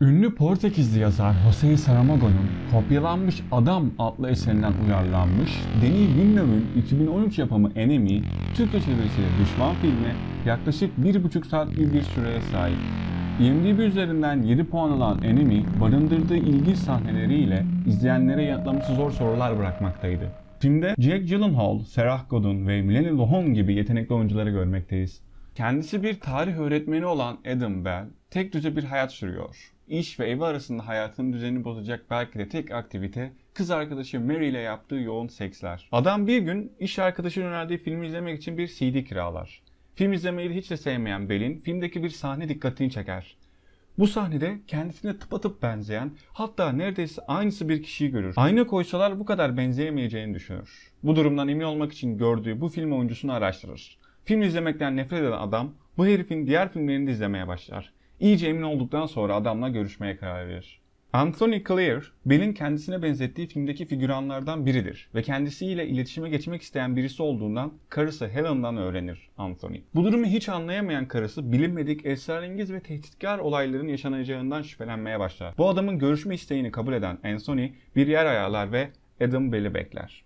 Ünlü Portekizli yazar José Saramago'nun Kopyalanmış Adam adlı eserinden uyarlanmış Denis Villeneuve'ün 2013 yapımı Enemy, Türkçe çevirisiyle Düşman filmi yaklaşık 1,5 saatlik bir süreye sahip. IMDb üzerinden 7 puan alan Enemy, barındırdığı ilginç sahneleriyle izleyenlere yanıtlaması zor sorular bırakmaktaydı. Filmde Jack Gyllenhaal, Sarah Godin ve Milena Lohong gibi yetenekli oyuncuları görmekteyiz. Kendisi bir tarih öğretmeni olan Adam Bell, tek düze bir hayat sürüyor. İş ve evi arasında hayatının düzenini bozacak belki de tek aktivite kız arkadaşı Mary ile yaptığı yoğun seksler. Adam bir gün iş arkadaşının önerdiği filmi izlemek için bir CD kiralar. Film izlemeyi hiç de sevmeyen Belin filmdeki bir sahne dikkatini çeker. Bu sahnede kendisine tıpatıp benzeyen hatta neredeyse aynısı bir kişiyi görür. Ayna koysalar bu kadar benzeyemeyeceğini düşünür. Bu durumdan emin olmak için gördüğü bu film oyuncusunu araştırır. Film izlemekten nefret eden adam bu herifin diğer filmlerini de izlemeye başlar. İyice emin olduktan sonra adamla görüşmeye karar verir. Anthony Clare, Bell'in kendisine benzettiği filmdeki figüranlardan biridir ve kendisiyle iletişime geçmek isteyen birisi olduğundan karısı Helen'dan öğrenir Anthony. Bu durumu hiç anlayamayan karısı bilinmedik esrarengiz ve tehditkar olayların yaşanacağından şüphelenmeye başlar. Bu adamın görüşme isteğini kabul eden Anthony bir yer ayarlar ve Adam Bell'i bekler.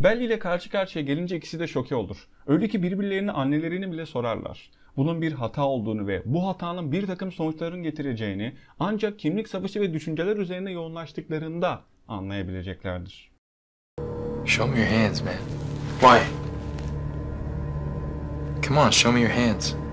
Bell ile karşı karşıya gelince ikisi de şoke olur. Öyle ki birbirlerinin annelerini bile sorarlar bunun bir hata olduğunu ve bu hatanın bir takım sonuçların getireceğini ancak kimlik savaşı ve düşünceler üzerine yoğunlaştıklarında anlayabileceklerdir. Show me your hands, man. Why? Come on, show me your hands.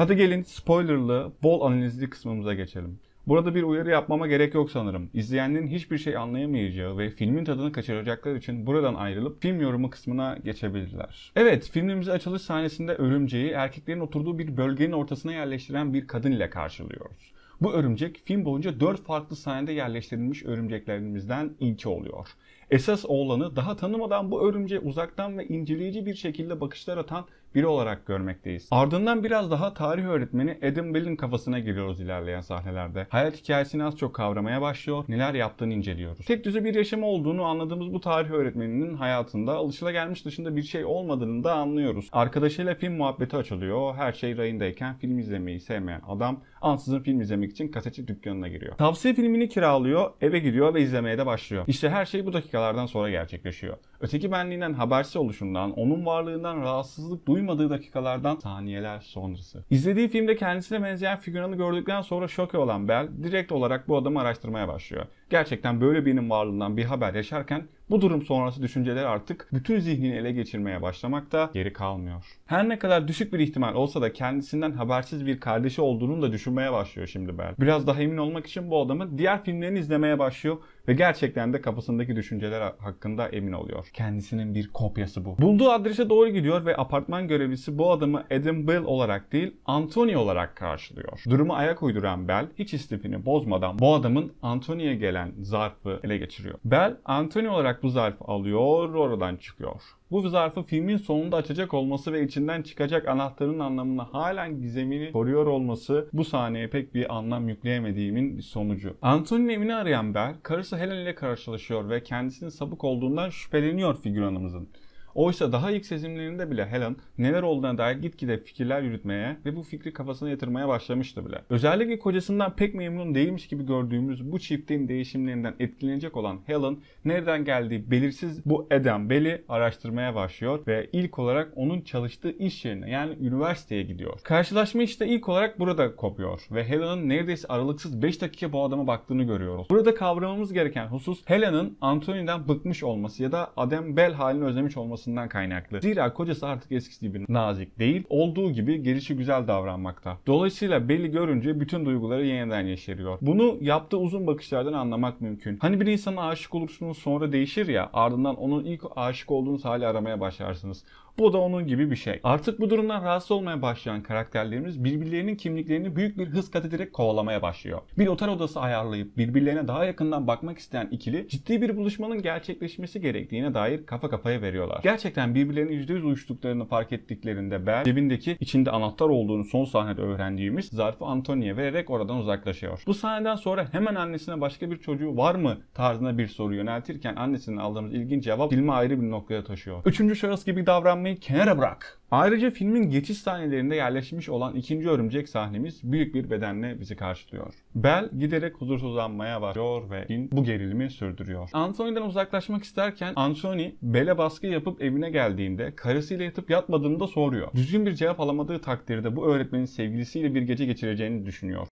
Hadi gelin spoilerlı, bol analizli kısmımıza geçelim. Burada bir uyarı yapmama gerek yok sanırım. İzleyenlerin hiçbir şey anlayamayacağı ve filmin tadını kaçıracakları için buradan ayrılıp film yorumu kısmına geçebilirler. Evet, filmimizi açılış sahnesinde örümceği erkeklerin oturduğu bir bölgenin ortasına yerleştiren bir kadın ile karşılıyoruz. Bu örümcek film boyunca 4 farklı sahnede yerleştirilmiş örümceklerimizden ilki oluyor. Esas oğlanı daha tanımadan bu örümceğe uzaktan ve inceleyici bir şekilde bakışlar atan biri olarak görmekteyiz. Ardından biraz daha tarih öğretmeni Adam Bell'in kafasına giriyoruz ilerleyen sahnelerde. Hayat hikayesini az çok kavramaya başlıyor, neler yaptığını inceliyoruz. Tek düze bir yaşam olduğunu anladığımız bu tarih öğretmeninin hayatında alışılagelmiş dışında bir şey olmadığını da anlıyoruz. Arkadaşıyla film muhabbeti açılıyor. Her şey rayındayken film izlemeyi sevmeyen adam ansızın film izlemek için kasetçi dükkanına giriyor. Tavsiye filmini kiralıyor, eve gidiyor ve izlemeye de başlıyor. İşte her şey bu dakikalardan sonra gerçekleşiyor. Öteki benliğinden habersiz oluşundan, onun varlığından rahatsızlık duyuyor uymadığı dakikalardan saniyeler sonrası. İzlediği filmde kendisine benzeyen figüranı gördükten sonra şok olan Bell direkt olarak bu adamı araştırmaya başlıyor gerçekten böyle birinin varlığından bir haber yaşarken bu durum sonrası düşünceler artık bütün zihnini ele geçirmeye başlamakta geri kalmıyor. Her ne kadar düşük bir ihtimal olsa da kendisinden habersiz bir kardeşi olduğunu da düşünmeye başlıyor şimdi Bell. Biraz daha emin olmak için bu adamı diğer filmlerini izlemeye başlıyor ve gerçekten de kafasındaki düşünceler hakkında emin oluyor. Kendisinin bir kopyası bu. Bulduğu adrese doğru gidiyor ve apartman görevlisi bu adamı Adam Bell olarak değil Anthony olarak karşılıyor. Durumu ayak uyduran Bell hiç istifini bozmadan bu adamın Anthony'ye gelen edilen zarfı ele geçiriyor. Bell Anthony olarak bu zarfı alıyor, oradan çıkıyor. Bu zarfı filmin sonunda açacak olması ve içinden çıkacak anahtarın anlamını halen gizemini koruyor olması bu sahneye pek bir anlam yükleyemediğimin bir sonucu. Anthony'nin evini arayan Bell, karısı Helen ile karşılaşıyor ve kendisinin sapık olduğundan şüpheleniyor figüranımızın. Oysa daha ilk sezimlerinde bile Helen neler olduğuna dair gitgide fikirler yürütmeye ve bu fikri kafasına yatırmaya başlamıştı bile. Özellikle kocasından pek memnun değilmiş gibi gördüğümüz bu çiftin değişimlerinden etkilenecek olan Helen nereden geldiği belirsiz bu Adam Bell'i araştırmaya başlıyor ve ilk olarak onun çalıştığı iş yerine yani üniversiteye gidiyor. Karşılaşma işte ilk olarak burada kopuyor ve Helen'ın neredeyse aralıksız 5 dakika bu adama baktığını görüyoruz. Burada kavramamız gereken husus Helen'ın Anthony'den bıkmış olması ya da Adam Bell halini özlemiş olması olmasından kaynaklı. Zira kocası artık eskisi gibi nazik değil. Olduğu gibi gelişi güzel davranmakta. Dolayısıyla belli görünce bütün duyguları yeniden yeşeriyor. Bunu yaptığı uzun bakışlardan anlamak mümkün. Hani bir insana aşık olursunuz sonra değişir ya ardından onun ilk aşık olduğunuz hali aramaya başlarsınız. Bu da onun gibi bir şey. Artık bu durumdan rahatsız olmaya başlayan karakterlerimiz birbirlerinin kimliklerini büyük bir hız kat ederek kovalamaya başlıyor. Bir otel odası ayarlayıp birbirlerine daha yakından bakmak isteyen ikili ciddi bir buluşmanın gerçekleşmesi gerektiğine dair kafa kafaya veriyorlar. Gerçekten birbirlerine %100 uyuştuklarını fark ettiklerinde Bell cebindeki içinde anahtar olduğunu son sahnede öğrendiğimiz zarfı Antonio'ya vererek oradan uzaklaşıyor. Bu sahneden sonra hemen annesine başka bir çocuğu var mı tarzına bir soru yöneltirken annesinin aldığımız ilginç cevap filmi ayrı bir noktaya taşıyor. Üçüncü şahıs gibi davranmayı yapmayı kenara bırak. Ayrıca filmin geçiş sahnelerinde yerleşmiş olan ikinci örümcek sahnemiz büyük bir bedenle bizi karşılıyor. Bell giderek huzursuzlanmaya başlıyor ve Dean bu gerilimi sürdürüyor. Anthony'den uzaklaşmak isterken Anthony Bell'e baskı yapıp evine geldiğinde karısıyla yatıp yatmadığını da soruyor. Düzgün bir cevap alamadığı takdirde bu öğretmenin sevgilisiyle bir gece geçireceğini düşünüyor.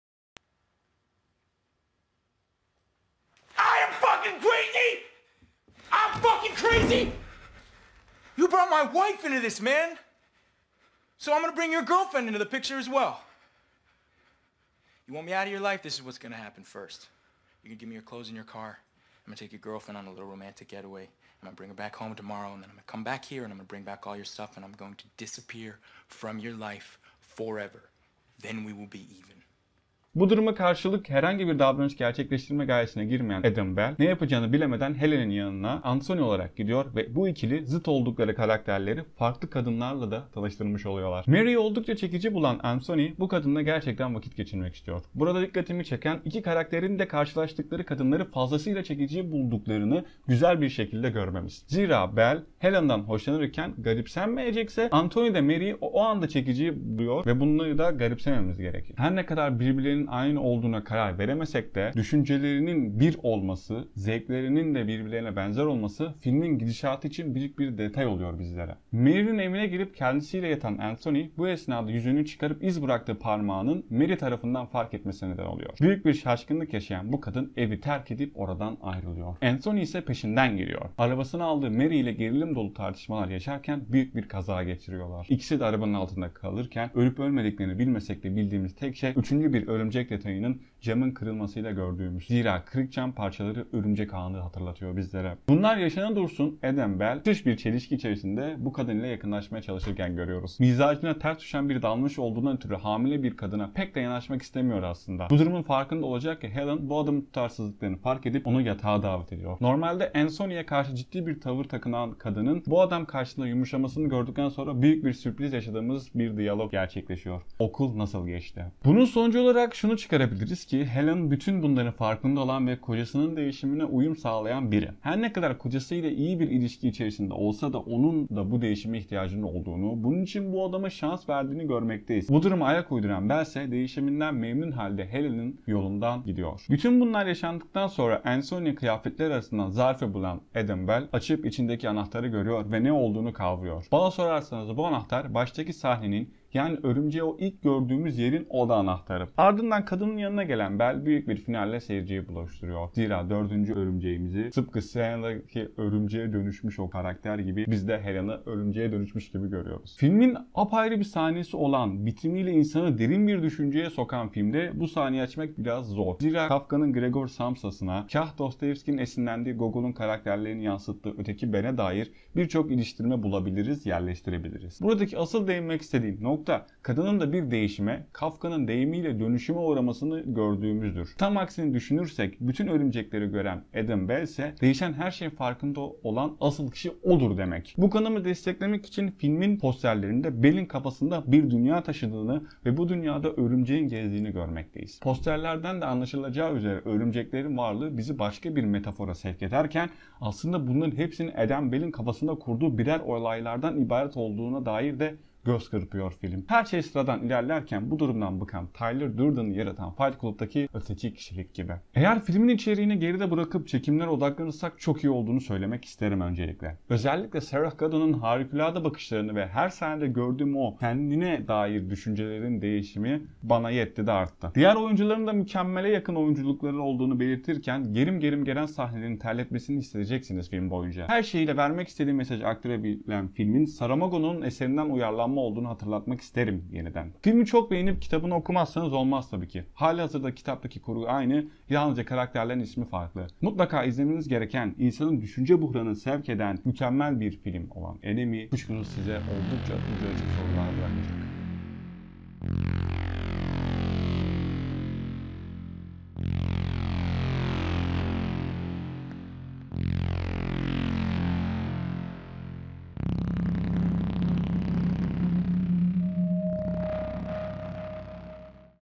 I am fucking crazy! I'm fucking crazy! You brought my wife into this, man. So I'm gonna bring your girlfriend into the picture as well. You want me out of your life? This is what's gonna happen first. You can give me your clothes and your car. I'm gonna take your girlfriend on a little romantic getaway. I'm gonna bring her back home tomorrow, and then I'm gonna come back here and I'm gonna bring back all your stuff, and I'm going to disappear from your life forever. Then we will be even. Bu duruma karşılık herhangi bir davranış gerçekleştirme gayesine girmeyen Adam Bell ne yapacağını bilemeden Helen'in yanına Anthony olarak gidiyor ve bu ikili zıt oldukları karakterleri farklı kadınlarla da tanıştırmış oluyorlar. Mary'i oldukça çekici bulan Anthony bu kadınla gerçekten vakit geçirmek istiyor. Burada dikkatimi çeken iki karakterin de karşılaştıkları kadınları fazlasıyla çekici bulduklarını güzel bir şekilde görmemiz. Zira Bell Helen'dan hoşlanırken garipsenmeyecekse Anthony de Mary'i o anda çekici buluyor ve bunları da garipsememiz gerekir. Her ne kadar birbirlerinin birbirinin aynı olduğuna karar veremesek de düşüncelerinin bir olması, zevklerinin de birbirlerine benzer olması filmin gidişatı için büyük bir detay oluyor bizlere. Mary'nin evine girip kendisiyle yatan Anthony bu esnada yüzünü çıkarıp iz bıraktığı parmağının Mary tarafından fark etmesine neden oluyor. Büyük bir şaşkınlık yaşayan bu kadın evi terk edip oradan ayrılıyor. Anthony ise peşinden giriyor. Arabasını aldığı Mary ile gerilim dolu tartışmalar yaşarken büyük bir kaza geçiriyorlar. İkisi de arabanın altında kalırken ölüp ölmediklerini bilmesek de bildiğimiz tek şey üçüncü bir örümcek örümcek detayının camın kırılmasıyla gördüğümüz. Zira kırık cam parçaları örümcek ağını hatırlatıyor bizlere. Bunlar yaşanan dursun Eden Bell dış bir çelişki içerisinde bu kadın ile yakınlaşmaya çalışırken görüyoruz. Mizacına ters düşen bir dalmış olduğundan ötürü hamile bir kadına pek de yanaşmak istemiyor aslında. Bu durumun farkında olacak ki Helen bu adamın tutarsızlıklarını fark edip onu yatağa davet ediyor. Normalde Ensoni'ye karşı ciddi bir tavır takınan kadının bu adam karşısında yumuşamasını gördükten sonra büyük bir sürpriz yaşadığımız bir diyalog gerçekleşiyor. Okul nasıl geçti? Bunun sonucu olarak şunu çıkarabiliriz ki Helen bütün bunların farkında olan ve kocasının değişimine uyum sağlayan biri. Her ne kadar kocasıyla iyi bir ilişki içerisinde olsa da onun da bu değişime ihtiyacının olduğunu, bunun için bu adama şans verdiğini görmekteyiz. Bu duruma ayak uyduran Bell ise değişiminden memnun halde Helen'in yolundan gidiyor. Bütün bunlar yaşandıktan sonra Ansonia kıyafetler arasından zarfı bulan Adam Bell açıp içindeki anahtarı görüyor ve ne olduğunu kavruyor. Bana sorarsanız bu anahtar baştaki sahnenin yani örümceği o ilk gördüğümüz yerin oda anahtarı. Ardından kadının yanına gelen Bel büyük bir finalle seyirciyi buluşturuyor. Zira dördüncü örümceğimizi tıpkı Serena'daki örümceğe dönüşmüş o karakter gibi biz de Helena örümceğe dönüşmüş gibi görüyoruz. Filmin apayrı bir sahnesi olan bitimiyle insanı derin bir düşünceye sokan filmde bu sahneyi açmak biraz zor. Zira Kafka'nın Gregor Samsa'sına, kah Dostoyevski'nin esinlendiği Gogol'un karakterlerini yansıttığı öteki bene dair birçok iliştirme bulabiliriz, yerleştirebiliriz. Buradaki asıl değinmek istediğim nokta Hatta kadının da bir değişime, Kafka'nın deyimiyle dönüşüme uğramasını gördüğümüzdür. Tam aksini düşünürsek bütün örümcekleri gören Adam Bell ise değişen her şeyin farkında olan asıl kişi odur demek. Bu kanımı desteklemek için filmin posterlerinde Bell'in kafasında bir dünya taşıdığını ve bu dünyada örümceğin gezdiğini görmekteyiz. Posterlerden de anlaşılacağı üzere örümceklerin varlığı bizi başka bir metafora sevk ederken aslında bunların hepsinin Adam Bell'in kafasında kurduğu birer olaylardan ibaret olduğuna dair de göz kırpıyor film. Her şey sıradan ilerlerken bu durumdan bıkan Tyler Durden'ı yaratan Fight Club'daki öteki kişilik gibi. Eğer filmin içeriğini geride bırakıp çekimlere odaklanırsak çok iyi olduğunu söylemek isterim öncelikle. Özellikle Sarah Gadon'un harikulade bakışlarını ve her sahnede gördüğüm o kendine dair düşüncelerin değişimi bana yetti de arttı. Diğer oyuncuların da mükemmele yakın oyunculukları olduğunu belirtirken gerim gerim gelen sahnenin terletmesini hissedeceksiniz film boyunca. Her şeyiyle vermek istediği mesajı aktarabilen filmin Saramago'nun eserinden uyarlanma planlama olduğunu hatırlatmak isterim yeniden. Filmi çok beğenip kitabını okumazsanız olmaz tabii ki. Hali hazırda kitaptaki kurgu aynı, yalnızca karakterlerin ismi farklı. Mutlaka izlemeniz gereken, insanın düşünce buhranını sevk eden mükemmel bir film olan Enemy kuşkusuz size oldukça ucu açık sorularla